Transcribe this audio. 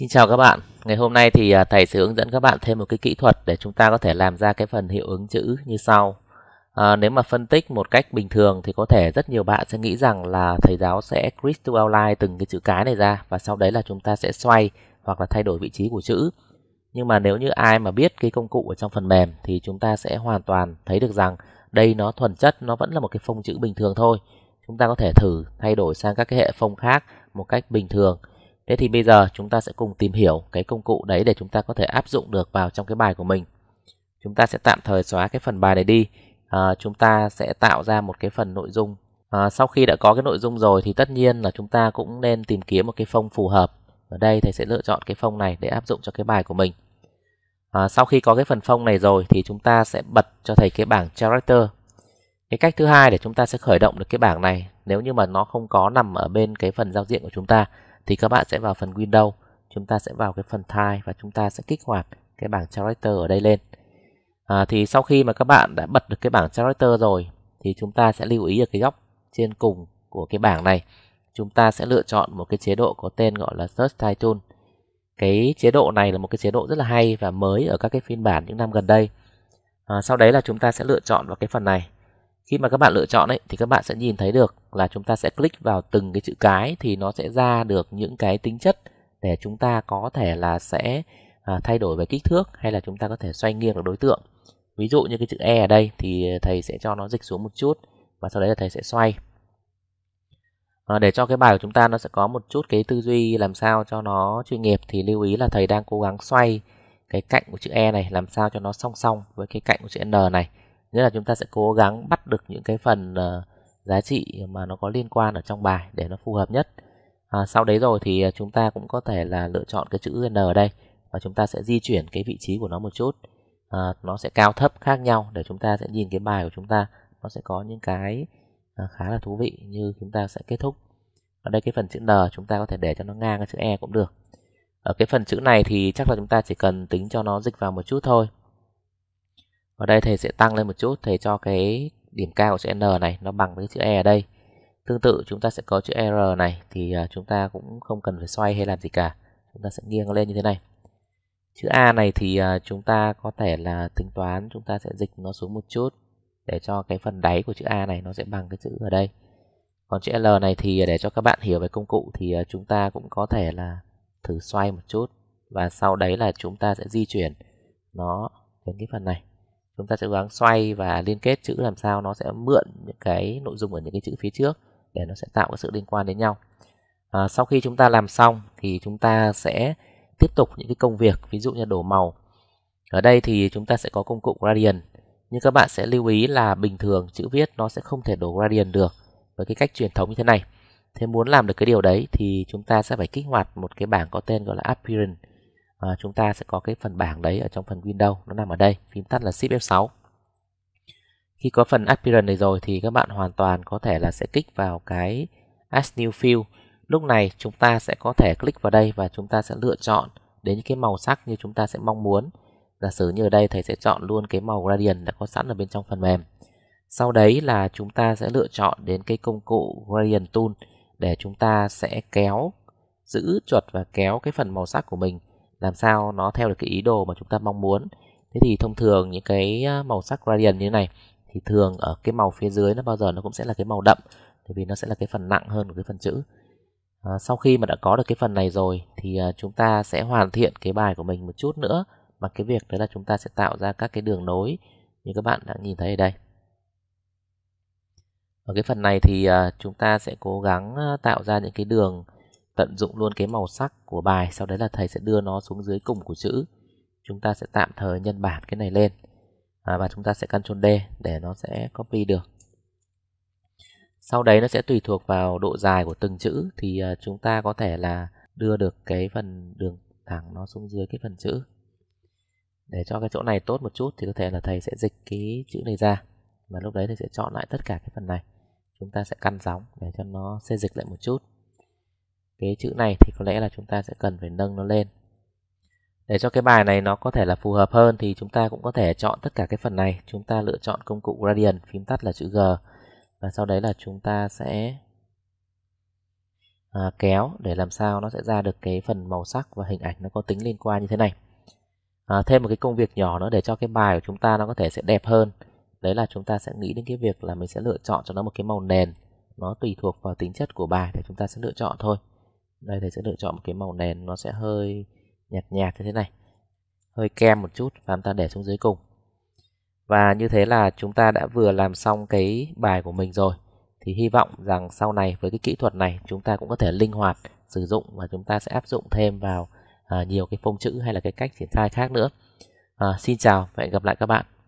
Xin chào các bạn, ngày hôm nay thì à, thầy sẽ hướng dẫn các bạn thêm một cái kỹ thuật để chúng ta có thể làm ra cái phần hiệu ứng chữ như sau. À, nếu mà phân tích một cách bình thường thì có thể rất nhiều bạn sẽ nghĩ rằng là thầy giáo sẽ crystal outline từng cái chữ cái này ra và sau đấy là chúng ta sẽ xoay hoặc là thay đổi vị trí của chữ. Nhưng mà nếu như ai mà biết cái công cụ ở trong phần mềm thì chúng ta sẽ hoàn toàn thấy được rằng đây nó thuần chất, nó vẫn là một cái phông chữ bình thường thôi. Chúng ta có thể thử thay đổi sang các cái hệ phông khác một cách bình thường Thế thì bây giờ chúng ta sẽ cùng tìm hiểu cái công cụ đấy để chúng ta có thể áp dụng được vào trong cái bài của mình. Chúng ta sẽ tạm thời xóa cái phần bài này đi. À, chúng ta sẽ tạo ra một cái phần nội dung. À, sau khi đã có cái nội dung rồi thì tất nhiên là chúng ta cũng nên tìm kiếm một cái phông phù hợp. Ở đây thầy sẽ lựa chọn cái phông này để áp dụng cho cái bài của mình. À, sau khi có cái phần phông này rồi thì chúng ta sẽ bật cho thầy cái bảng character. Cái cách thứ hai để chúng ta sẽ khởi động được cái bảng này nếu như mà nó không có nằm ở bên cái phần giao diện của chúng ta thì các bạn sẽ vào phần Windows, chúng ta sẽ vào cái phần File và chúng ta sẽ kích hoạt cái bảng character ở đây lên. À, thì sau khi mà các bạn đã bật được cái bảng character rồi thì chúng ta sẽ lưu ý ở cái góc trên cùng của cái bảng này chúng ta sẽ lựa chọn một cái chế độ có tên gọi là Search Title. Cái chế độ này là một cái chế độ rất là hay và mới ở các cái phiên bản những năm gần đây. À, sau đấy là chúng ta sẽ lựa chọn vào cái phần này khi mà các bạn lựa chọn ấy thì các bạn sẽ nhìn thấy được là chúng ta sẽ click vào từng cái chữ cái thì nó sẽ ra được những cái tính chất để chúng ta có thể là sẽ à, thay đổi về kích thước hay là chúng ta có thể xoay nghiêng được đối tượng ví dụ như cái chữ e ở đây thì thầy sẽ cho nó dịch xuống một chút và sau đấy là thầy sẽ xoay à, để cho cái bài của chúng ta nó sẽ có một chút cái tư duy làm sao cho nó chuyên nghiệp thì lưu ý là thầy đang cố gắng xoay cái cạnh của chữ e này làm sao cho nó song song với cái cạnh của chữ n này nghĩa là chúng ta sẽ cố gắng bắt được những cái phần uh, giá trị mà nó có liên quan ở trong bài để nó phù hợp nhất à, sau đấy rồi thì ờ, chúng ta cũng có thể là lựa chọn cái chữ n ở đây và chúng ta sẽ di chuyển cái vị trí của nó một chút à, nó sẽ cao thấp khác nhau để chúng ta sẽ nhìn cái bài của chúng ta nó sẽ có những cái à, khá là thú vị như chúng ta sẽ kết thúc ở đây cái phần chữ n chúng ta có thể để cho nó ngang cái chữ e cũng được ở cái phần chữ này thì chắc là chúng ta chỉ cần tính cho nó dịch vào một chút thôi ở đây thầy sẽ tăng lên một chút thầy cho cái điểm cao của chữ n này nó bằng với chữ e ở đây tương tự chúng ta sẽ có chữ r này thì à, chúng ta cũng không cần phải xoay hay làm gì cả chúng ta sẽ nghiêng lên như thế này chữ a này thì à, chúng ta có thể là tính toán chúng ta sẽ dịch nó xuống một chút để cho cái phần đáy của chữ a này nó sẽ bằng cái chữ ở đây còn chữ l này thì để cho các bạn hiểu về công cụ thì à, chúng ta cũng có thể là thử xoay một chút và sau đấy là chúng ta sẽ di chuyển nó đến cái phần này chúng ta sẽ cố gắng xoay và liên kết chữ làm sao nó sẽ mượn những cái nội dung ở những cái chữ phía trước để nó sẽ tạo cái sự liên quan đến nhau à, sau khi chúng ta làm xong thì chúng ta sẽ tiếp tục những cái công việc ví dụ như đổ màu ở đây thì chúng ta sẽ có công cụ gradient nhưng các bạn sẽ lưu ý là bình thường chữ viết nó sẽ không thể đổ gradient được với cái cách truyền thống như thế này thế muốn làm được cái điều đấy thì chúng ta sẽ phải kích hoạt một cái bảng có tên gọi là appearance à, chúng ta sẽ có cái phần bảng đấy ở trong phần Windows nó nằm ở đây phím tắt là Shift F6 khi có phần appearance này rồi thì các bạn hoàn toàn có thể là sẽ kích vào cái Add New Field lúc này chúng ta sẽ có thể click vào đây và chúng ta sẽ lựa chọn đến những cái màu sắc như chúng ta sẽ mong muốn giả sử như ở đây thầy sẽ chọn luôn cái màu gradient đã có sẵn ở bên trong phần mềm sau đấy là chúng ta sẽ lựa chọn đến cái công cụ gradient tool để chúng ta sẽ kéo giữ chuột và kéo cái phần màu sắc của mình làm sao nó theo được cái ý đồ mà chúng ta mong muốn thế thì thông thường những cái màu sắc gradient như thế này thì thường ở cái màu phía dưới nó bao giờ nó cũng sẽ là cái màu đậm bởi vì nó sẽ là cái phần nặng hơn của cái phần chữ à, sau khi mà đã có được cái phần này rồi thì à, chúng ta sẽ hoàn thiện cái bài của mình một chút nữa mà cái việc đấy là chúng ta sẽ tạo ra các cái đường nối như các bạn đã nhìn thấy ở đây ở cái phần này thì à, chúng ta sẽ cố gắng tạo ra những cái đường tận dụng luôn cái màu sắc của bài sau đấy là thầy sẽ đưa nó xuống dưới cùng của chữ chúng ta sẽ tạm thời nhân bản cái này lên à, và chúng ta sẽ Ctrl D để nó sẽ copy được sau đấy nó sẽ tùy thuộc vào độ dài của từng chữ thì à, chúng ta có thể là đưa được cái phần đường thẳng nó xuống dưới cái phần chữ để cho cái chỗ này tốt một chút thì có thể là thầy sẽ dịch cái chữ này ra và lúc đấy thầy sẽ chọn lại tất cả cái phần này chúng ta sẽ căn sóng để cho nó xê dịch lại một chút cái chữ này thì có lẽ là chúng ta sẽ cần phải nâng nó lên để cho cái bài này nó có thể là phù hợp hơn thì chúng ta cũng có thể chọn tất cả cái phần này chúng ta lựa chọn công cụ gradient phím tắt là chữ G và sau đấy là chúng ta sẽ à, kéo để làm sao nó sẽ ra được cái phần màu sắc và hình ảnh nó có tính liên quan như thế này à, thêm một cái công việc nhỏ nữa để cho cái bài của chúng ta nó có thể sẽ đẹp hơn đấy là chúng ta sẽ nghĩ đến cái việc là mình sẽ lựa chọn cho nó một cái màu nền nó tùy thuộc vào tính chất của bài để chúng ta sẽ lựa chọn thôi đây thầy sẽ lựa chọn một cái màu nền nó sẽ hơi nhạt nhạt như thế này hơi kem một chút và chúng ta để xuống dưới cùng và như thế là chúng ta đã vừa làm xong cái bài của mình rồi thì hy vọng rằng sau này với cái kỹ thuật này chúng ta cũng có thể linh hoạt sử dụng và chúng ta sẽ áp dụng thêm vào à, nhiều cái phông chữ hay là cái cách triển khai khác nữa à, xin chào và hẹn gặp lại các bạn